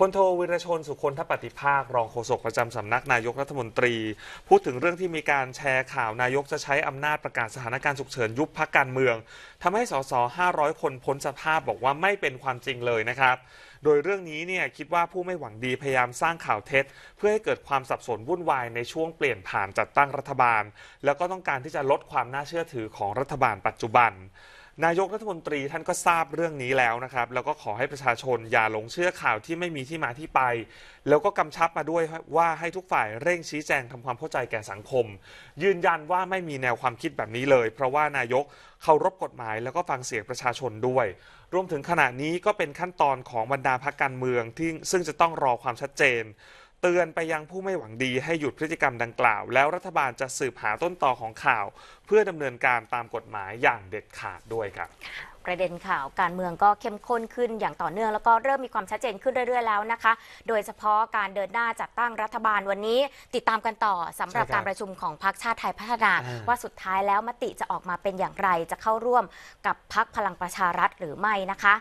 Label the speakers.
Speaker 1: พลโทวิรชนสุคนทปฏิภาค รองโฆษกประจำสำนักนายกรัฐมนตรี พูดถึงเรื่องที่มีการแชร์ข่าวนายกจะใช้อำนาจประกาศสถานการณ์ฉุกเฉินยุบพักการเมืองทำให้สส 500 คนพ้นสภาพบอกว่าไม่เป็นความจริงเลยนะครับ โดยเรื่องนี้เนี่ยคิดว่าผู้ไม่หวังดีพยายามสร้างข่าวเท็จ เพื่อให้เกิดความสับสนวุ่นวายในช่วงเปลี่ยนผ่านจัดตั้งรัฐบาล แล้วก็ต้องการที่จะลดความน่าเชื่อถือของรัฐบาลปัจจุบันนายกรัฐมนตรีท่านก็ทราบเรื่องนี้แล้วนะครับแล้วก็ขอให้ประชาชนอย่าหลงเชื่อข่าวที่ไม่มีที่มาที่ไป แล้วก็กำชับมาด้วยว่าให้ทุกฝ่ายเร่งชี้แจงทำความเข้าใจแก่สังคม ยืนยันว่าไม่มีแนวความคิดแบบนี้เลย เพราะว่านายกเคารพกฎหมายแล้วก็ฟังเสียงประชาชนด้วย รวมถึงขณะนี้ก็เป็นขั้นตอนของบรรดาพักการเมืองที่ซึ่งจะต้องรอความชัดเจนเตือนไปยังผู้ไม่หวังดีให้หยุดพฤติกรรมดังกล่าวแล้วรัฐบาลจะสืบหาต้นตอของข่าว เพื่อดำเนินการตามกฎหมายอย่างเด็ดขาดด้วยครับ
Speaker 2: ประเด็นข่าวการเมืองก็เข้มข้นขึ้นอย่างต่อเนื่องแล้วก็เริ่มมีความชัดเจนขึ้นเรื่อยๆแล้วนะคะ โดยเฉพาะการเดินหน้าจัดตั้งรัฐบาลวันนี้ ติดตามกันต่อสำหรับการประชุมของพรรคชาติไทยพัฒนา ว่าสุดท้ายแล้วมติจะออกมาเป็นอย่างไรจะเข้าร่วมกับพรรคพลังประชารัฐหรือไม่นะคะ